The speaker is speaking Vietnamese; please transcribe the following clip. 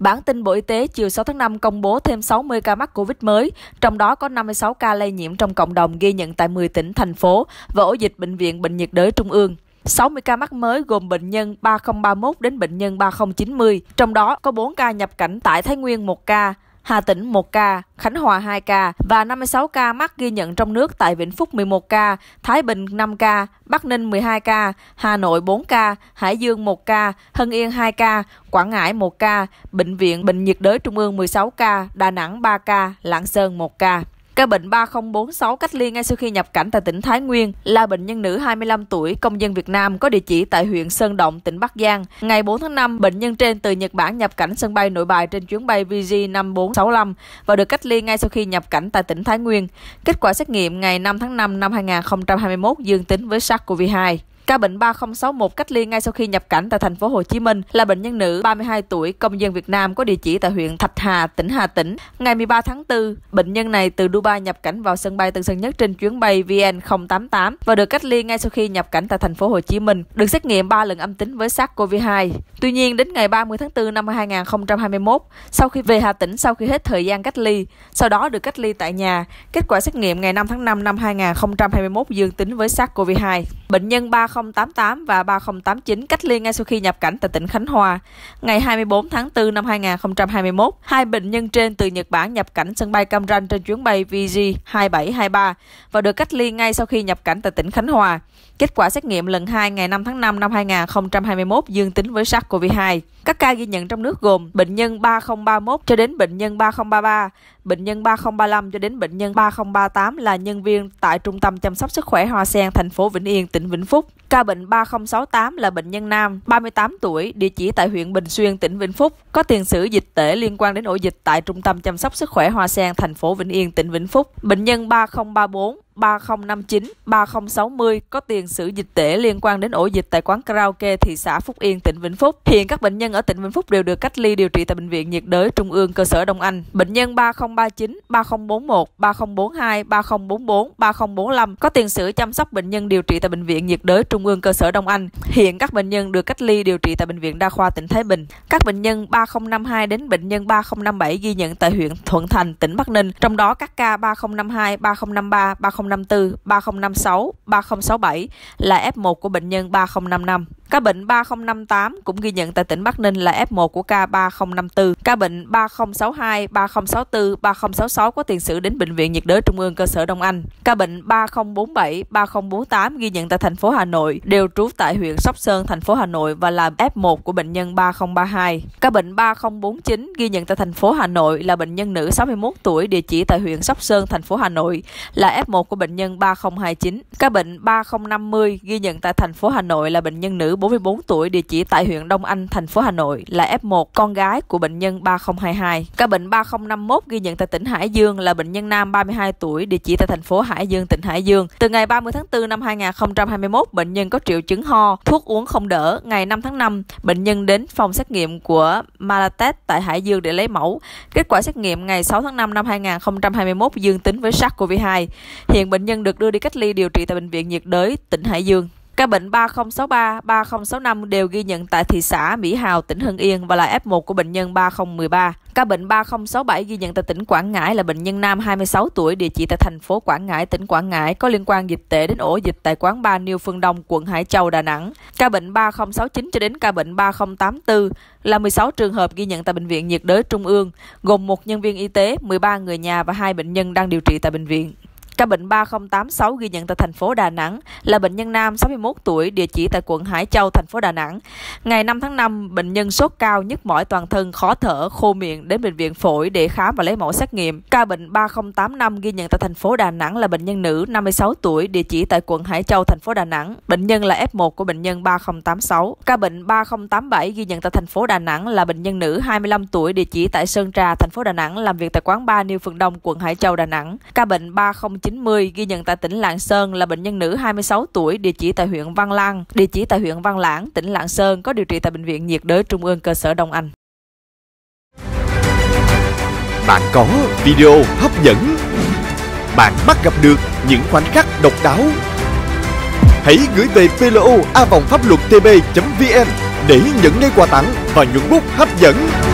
Bản tin Bộ Y tế chiều 6 tháng 5 công bố thêm 60 ca mắc COVID mới, trong đó có 56 ca lây nhiễm trong cộng đồng ghi nhận tại 10 tỉnh, thành phố và ổ dịch Bệnh viện Bệnh nhiệt đới Trung ương. 60 ca mắc mới gồm bệnh nhân 3031 đến bệnh nhân 3090, trong đó có 4 ca nhập cảnh tại Thái Nguyên 1 ca, Hà Tĩnh 1 ca, Khánh Hòa 2 ca và 56 ca mắc ghi nhận trong nước tại Vĩnh Phúc 11 ca, Thái Bình 5 ca, Bắc Ninh 12 ca, Hà Nội 4 ca, Hải Dương 1 ca, Hưng Yên 2 ca, Quảng Ngãi 1 ca, Bệnh viện Bệnh nhiệt đới Trung ương 16 ca, Đà Nẵng 3 ca, Lạng Sơn 1 ca. Ca bệnh 3046 cách ly ngay sau khi nhập cảnh tại tỉnh Thái Nguyên là bệnh nhân nữ 25 tuổi, công dân Việt Nam có địa chỉ tại huyện Sơn Động, tỉnh Bắc Giang. Ngày 4 tháng 5, bệnh nhân trên từ Nhật Bản nhập cảnh sân bay Nội Bài trên chuyến bay VG5465 và được cách ly ngay sau khi nhập cảnh tại tỉnh Thái Nguyên. Kết quả xét nghiệm ngày 5 tháng 5 năm 2021 dương tính với SARS-CoV-2. Ca bệnh 3061 cách ly ngay sau khi nhập cảnh tại thành phố Hồ Chí Minh là bệnh nhân nữ 32 tuổi, công dân Việt Nam có địa chỉ tại huyện Thạch Hà, tỉnh Hà Tĩnh. Ngày 13 tháng 4, bệnh nhân này từ Dubai nhập cảnh vào sân bay Tân Sơn Nhất trên chuyến bay VN088 và được cách ly ngay sau khi nhập cảnh tại thành phố Hồ Chí Minh, được xét nghiệm 3 lần âm tính với SARS-CoV-2. Tuy nhiên, đến ngày 30 tháng 4 năm 2021, sau khi về Hà Tĩnh sau khi hết thời gian cách ly, sau đó được cách ly tại nhà, kết quả xét nghiệm ngày 5 tháng 5 năm 2021 dương tính với SARS-CoV-2. Bệnh nhân 3 3088 và 3089 cách ly ngay sau khi nhập cảnh tại tỉnh Khánh Hòa. Ngày 24 tháng 4 năm 2021, hai bệnh nhân trên từ Nhật Bản nhập cảnh sân bay Cam Ranh trên chuyến bay VG2723 và được cách ly ngay sau khi nhập cảnh tại tỉnh Khánh Hòa. Kết quả xét nghiệm lần 2 ngày 5 tháng 5 năm 2021 dương tính với SARS-CoV-2. Các ca ghi nhận trong nước gồm bệnh nhân 3031 cho đến bệnh nhân 3033, bệnh nhân 3035 cho đến bệnh nhân 3038 là nhân viên tại Trung tâm chăm sóc sức khỏe Hoa Sen, thành phố Vĩnh Yên, tỉnh Vĩnh Phúc. Ca bệnh 3068 là bệnh nhân nam, 38 tuổi, địa chỉ tại huyện Bình Xuyên, tỉnh Vĩnh Phúc, có tiền sử dịch tễ liên quan đến ổ dịch tại Trung tâm chăm sóc sức khỏe Hoa Sen, thành phố Vĩnh Yên, tỉnh Vĩnh Phúc. Bệnh nhân 3034 3059 3060 có tiền sử dịch tễ liên quan đến ổ dịch tại quán karaoke thị xã Phúc Yên, tỉnh Vĩnh Phúc. Hiện các bệnh nhân ở tỉnh Vĩnh Phúc đều được cách ly điều trị tại bệnh viện nhiệt đới Trung ương cơ sở Đông Anh. Bệnh nhân 3039, 3041, 3042, 3044, 3045 có tiền sử chăm sóc bệnh nhân điều trị tại bệnh viện nhiệt đới Trung ương cơ sở Đông Anh. Hiện các bệnh nhân được cách ly điều trị tại bệnh viện đa khoa tỉnh Thái Bình. Các bệnh nhân 3052 đến bệnh nhân 3057 ghi nhận tại huyện Thuận Thành, tỉnh Bắc Ninh, trong đó các ca 3052, 3053, 30 3054, 3056, 3067 là F1 của bệnh nhân 3055. Ca bệnh 3058 cũng ghi nhận tại tỉnh Bắc Ninh là F1 của ca 3054. Ca bệnh 3062, 3064, 3066 có tiền sử đến Bệnh viện nhiệt đới Trung ương cơ sở Đông Anh. Ca bệnh 3047, 3048 ghi nhận tại thành phố Hà Nội, đều trú tại huyện Sóc Sơn, thành phố Hà Nội và là F1 của bệnh nhân 3032. Ca bệnh 3049 ghi nhận tại thành phố Hà Nội là bệnh nhân nữ 61 tuổi, địa chỉ tại huyện Sóc Sơn, thành phố Hà Nội, là F1 của bệnh nhân 3029. Ca bệnh 3050 ghi nhận tại thành phố Hà Nội là bệnh nhân nữ 44 tuổi địa chỉ tại huyện Đông Anh, thành phố Hà Nội là F1 con gái của bệnh nhân 3022. Ca bệnh 3051 ghi nhận tại tỉnh Hải Dương là bệnh nhân nam 32 tuổi địa chỉ tại thành phố Hải Dương, tỉnh Hải Dương. Từ ngày 30 tháng 4 năm 2021, bệnh nhân có triệu chứng ho, thuốc uống không đỡ. Ngày 5 tháng 5, bệnh nhân đến phòng xét nghiệm của Malatest tại Hải Dương để lấy mẫu. Kết quả xét nghiệm ngày 6 tháng 5 năm 2021 dương tính với SARS-CoV-2. Hiện bệnh nhân được đưa đi cách ly điều trị tại bệnh viện nhiệt đới tỉnh Hải Dương. Ca bệnh 3063, 3065 đều ghi nhận tại thị xã Mỹ Hào, tỉnh Hưng Yên và là F1 của bệnh nhân 3013. Ca bệnh 3067 ghi nhận tại tỉnh Quảng Ngãi là bệnh nhân nam 26 tuổi, địa chỉ tại thành phố Quảng Ngãi, tỉnh Quảng Ngãi, có liên quan dịch tễ đến ổ dịch tại quán ba niêu Phương Đông, quận Hải Châu, Đà Nẵng. Ca bệnh 3069 cho đến ca bệnh 3084 là 16 trường hợp ghi nhận tại Bệnh viện nhiệt đới Trung ương, gồm một nhân viên y tế, 13 người nhà và hai bệnh nhân đang điều trị tại bệnh viện. Ca bệnh 3086 ghi nhận tại thành phố Đà Nẵng là bệnh nhân nam 61 tuổi, địa chỉ tại quận Hải Châu, thành phố Đà Nẵng. Ngày 5 tháng 5, bệnh nhân sốt cao, nhức mỏi toàn thân, khó thở, khô miệng đến bệnh viện phổi để khám và lấy mẫu xét nghiệm. Ca bệnh 3085 ghi nhận tại thành phố Đà Nẵng là bệnh nhân nữ 56 tuổi, địa chỉ tại quận Hải Châu, thành phố Đà Nẵng. Bệnh nhân là F1 của bệnh nhân 3086. Ca bệnh 3087 ghi nhận tại thành phố Đà Nẵng là bệnh nhân nữ 25 tuổi, địa chỉ tại Sơn Trà, thành phố Đà Nẵng, làm việc tại quán ba New Phường Đông, quận Hải Châu, Đà Nẵng. Ca bệnh 30 1990 ghi nhận tại tỉnh Lạng Sơn là bệnh nhân nữ 26 tuổi, địa chỉ tại huyện Văn Lăng, địa chỉ tại huyện Văn Lãng, tỉnh Lạng Sơn có điều trị tại bệnh viện nhiệt đới Trung ương cơ sở Đông Anh. Bạn có video hấp dẫn. Bạn bắt gặp được những khoảnh khắc độc đáo. Hãy gửi về PLO pháp luật tb.vn để nhận ngay quà tặng và những bút hấp dẫn.